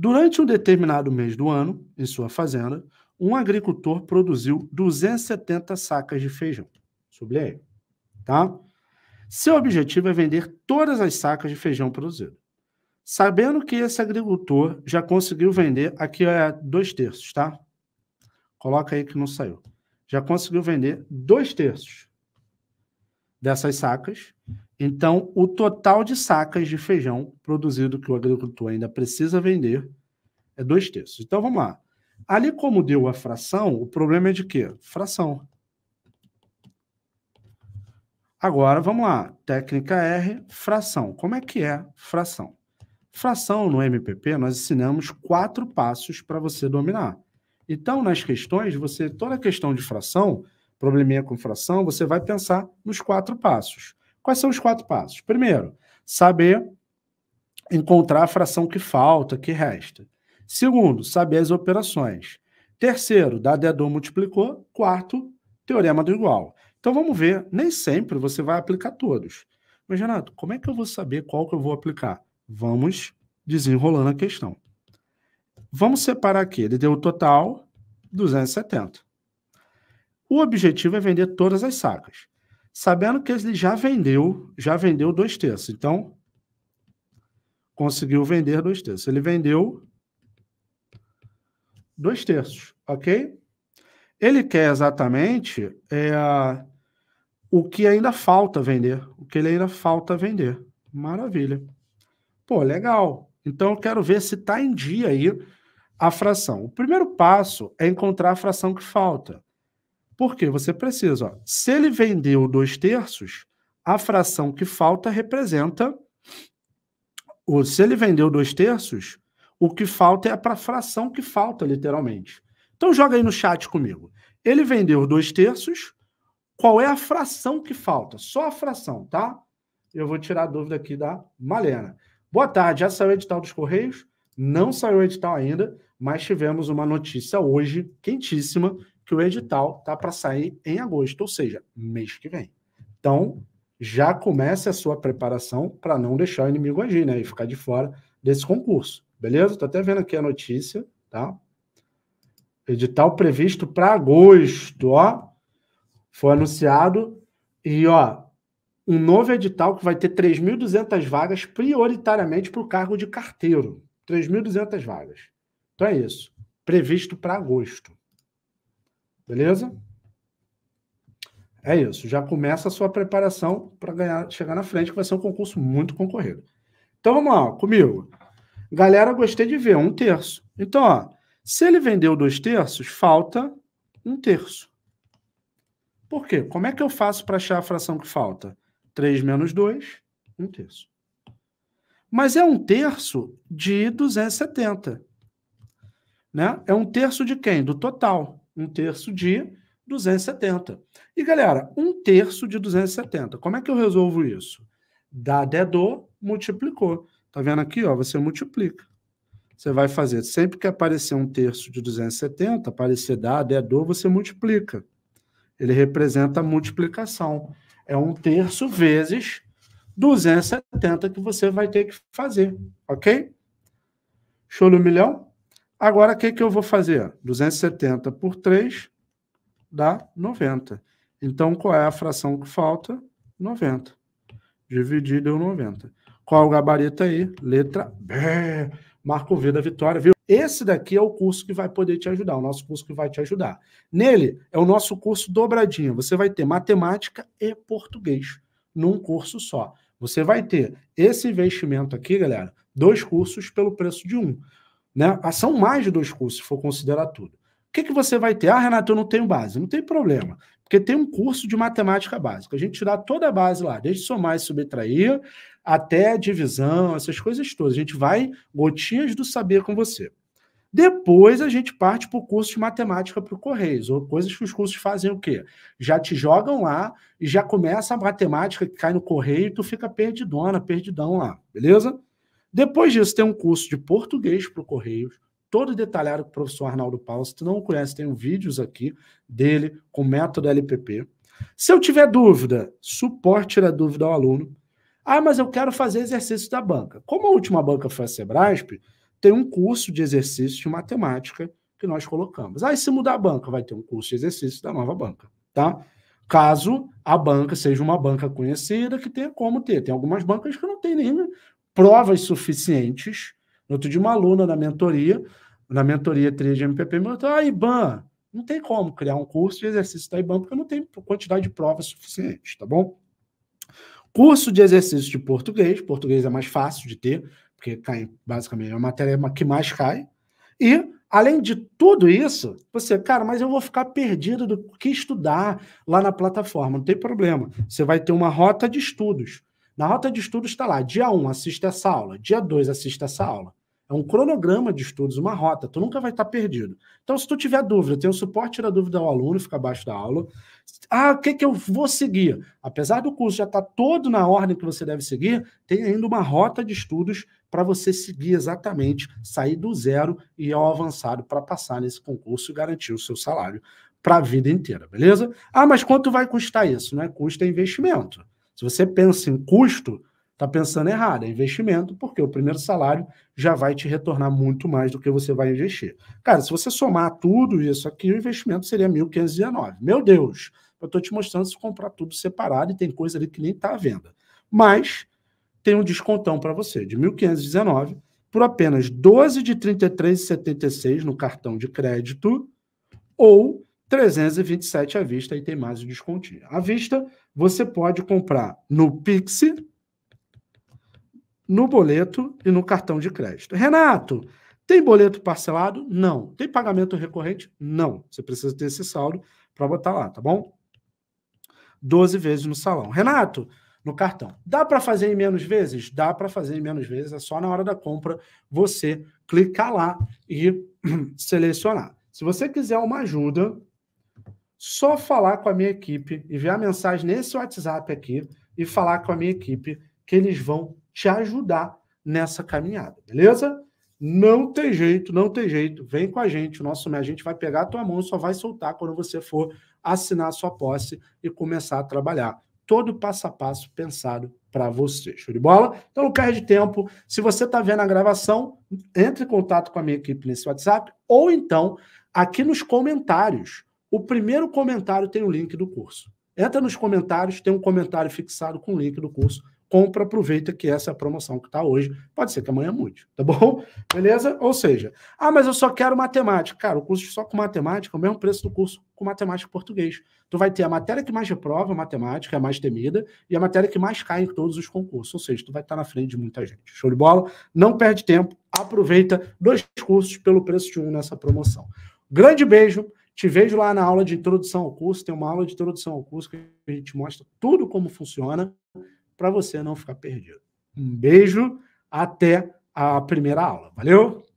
Durante um determinado mês do ano, em sua fazenda, um agricultor produziu 270 sacas de feijão. Sublinhe, tá? Seu objetivo é vender todas as sacas de feijão produzido. Sabendo que esse agricultor já conseguiu vender, aqui é dois terços, tá? Coloca aí que não saiu. Já conseguiu vender dois terços dessas sacas. Então, o total de sacas de feijão produzido que o agricultor ainda precisa vender é dois terços. Então, vamos lá. Ali como deu a fração, o problema é de quê? Fração. Agora, vamos lá. Técnica R, fração. Como é que é fração? Fração no MPP, nós ensinamos quatro passos para você dominar. Então, nas questões, você toda questão de fração, probleminha com fração, você vai pensar nos quatro passos. Quais são os quatro passos? Primeiro, saber encontrar a fração que falta, que resta. Segundo, saber as operações. Terceiro, da dedo multiplicou. Quarto, teorema do igual. Então vamos ver, nem sempre você vai aplicar todos. Mas, Renato, como é que eu vou saber qual que eu vou aplicar? Vamos desenrolando a questão. Vamos separar aqui. Ele deu o total 270. O objetivo é vender todas as sacas sabendo que ele já vendeu, já vendeu dois terços. Então, conseguiu vender dois terços. Ele vendeu dois terços, ok? Ele quer exatamente é, o que ainda falta vender, o que ele ainda falta vender. Maravilha. Pô, legal. Então, eu quero ver se está em dia aí a fração. O primeiro passo é encontrar a fração que falta. Porque você precisa, ó, se ele vendeu dois terços, a fração que falta representa. Ou se ele vendeu dois terços, o que falta é para a fração que falta, literalmente. Então joga aí no chat comigo. Ele vendeu dois terços, qual é a fração que falta? Só a fração, tá? Eu vou tirar a dúvida aqui da Malena. Boa tarde, já saiu o edital dos Correios? Não saiu o edital ainda, mas tivemos uma notícia hoje, quentíssima, que o edital tá para sair em agosto, ou seja, mês que vem. Então, já comece a sua preparação para não deixar o inimigo agir, né? E ficar de fora desse concurso. Beleza? Estou até vendo aqui a notícia, tá? Edital previsto para agosto, ó. Foi anunciado. E, ó, um novo edital que vai ter 3.200 vagas, prioritariamente para o cargo de carteiro. 3.200 vagas. Então é isso. Previsto para agosto. Beleza? É isso. Já começa a sua preparação para ganhar, chegar na frente, que vai ser um concurso muito concorrido. Então vamos lá, comigo. Galera, gostei de ver, um terço. Então, ó, se ele vendeu dois terços, falta um terço. Por quê? Como é que eu faço para achar a fração que falta? 3 menos 2, um terço. Mas é um terço de 270. Né? É um terço de quem? Do total. Um terço de 270. E galera, um terço de 270. Como é que eu resolvo isso? Dado é do, multiplicou. Tá vendo aqui, ó? Você multiplica. Você vai fazer sempre que aparecer um terço de 270, aparecer dado é do, você multiplica. Ele representa a multiplicação. É um terço vezes 270 que você vai ter que fazer, ok? Show do milhão? Agora, o que, que eu vou fazer? 270 por 3 dá 90. Então, qual é a fração que falta? 90. Dividido deu 90. Qual é o gabarito aí? Letra B. Marco V da vitória, viu? Esse daqui é o curso que vai poder te ajudar, o nosso curso que vai te ajudar. Nele é o nosso curso dobradinha. Você vai ter matemática e português num curso só. Você vai ter esse investimento aqui, galera, dois cursos pelo preço de um. Né? Ah, são mais de dois cursos, se for considerar tudo. O que, que você vai ter? Ah, Renato, eu não tenho base. Não tem problema, porque tem um curso de matemática básica. A gente dá toda a base lá, desde somar e subtrair até divisão, essas coisas todas. A gente vai gotinhas do saber com você. Depois a gente parte para o curso de matemática para o Correios, ou coisas que os cursos fazem o quê? Já te jogam lá e já começa a matemática que cai no correio e tu fica perdidona, perdidão lá, beleza? Depois disso, tem um curso de português para o Correios, todo detalhado com o professor Arnaldo Paulo. Se tu não conhece, tem um vídeos aqui dele com método LPP. Se eu tiver dúvida, suporte a dúvida ao aluno. Ah, mas eu quero fazer exercício da banca. Como a última banca foi a Sebrasp, tem um curso de exercício de matemática que nós colocamos. Aí, ah, se mudar a banca, vai ter um curso de exercício da nova banca, tá? Caso a banca seja uma banca conhecida que tenha como ter. Tem algumas bancas que não tem nem provas suficientes. No outro dia, uma aluna na mentoria, na mentoria 3 de MPP, me perguntou: ah, IBAN, não tem como criar um curso de exercício da IBAN, porque não tem quantidade de provas suficientes, tá bom? Curso de exercício de português, português é mais fácil de ter, porque cai basicamente é a matéria que mais cai. E, além de tudo isso, você, cara, mas eu vou ficar perdido do que estudar lá na plataforma, não tem problema. Você vai ter uma rota de estudos. Na rota de estudos está lá, dia 1 assista essa aula, dia 2 assista essa aula. É um cronograma de estudos, uma rota, tu nunca vai estar tá perdido. Então, se tu tiver dúvida, tem o um suporte, tira dúvida ao aluno, fica abaixo da aula. Ah, o que, que eu vou seguir? Apesar do curso já estar tá todo na ordem que você deve seguir, tem ainda uma rota de estudos para você seguir exatamente, sair do zero e ao avançado para passar nesse concurso e garantir o seu salário para a vida inteira, beleza? Ah, mas quanto vai custar isso? Não é custo, é investimento. Se você pensa em custo, está pensando errado, é investimento, porque o primeiro salário já vai te retornar muito mais do que você vai investir. Cara, se você somar tudo isso aqui, o investimento seria 1.519. Meu Deus, eu estou te mostrando se comprar tudo separado e tem coisa ali que nem está à venda. Mas tem um descontão para você de 1.519 por apenas 12 de 33,76 no cartão de crédito ou 327 à vista e tem mais o descontinho. À vista, você pode comprar no Pix, no boleto e no cartão de crédito. Renato, tem boleto parcelado? Não. Tem pagamento recorrente? Não. Você precisa ter esse saldo para botar lá, tá bom? 12 vezes no salão. Renato, no cartão. Dá para fazer em menos vezes? Dá para fazer em menos vezes, é só na hora da compra você clicar lá e selecionar. Se você quiser uma ajuda, só falar com a minha equipe, enviar mensagem nesse WhatsApp aqui e falar com a minha equipe que eles vão te ajudar nessa caminhada, beleza? Não tem jeito, não tem jeito. Vem com a gente, o nosso a gente vai pegar a tua mão, só vai soltar quando você for assinar a sua posse e começar a trabalhar. Todo passo a passo pensado para você. Show de bola? Então não perde tempo. Se você está vendo a gravação, entre em contato com a minha equipe nesse WhatsApp ou então aqui nos comentários o primeiro comentário tem o link do curso. Entra nos comentários, tem um comentário fixado com o link do curso. Compra, aproveita que essa é a promoção que está hoje. Pode ser que amanhã mude, tá bom? Beleza? Ou seja, ah, mas eu só quero matemática. Cara, o curso só com matemática é o mesmo preço do curso com matemática e português. Tu vai ter a matéria que mais reprova, a matemática, é a mais temida, e a matéria que mais cai em todos os concursos. Ou seja, tu vai estar na frente de muita gente. Show de bola? Não perde tempo, aproveita dois cursos pelo preço de um nessa promoção. Grande beijo te vejo lá na aula de introdução ao curso, tem uma aula de introdução ao curso que a gente mostra tudo como funciona para você não ficar perdido. Um beijo, até a primeira aula. Valeu!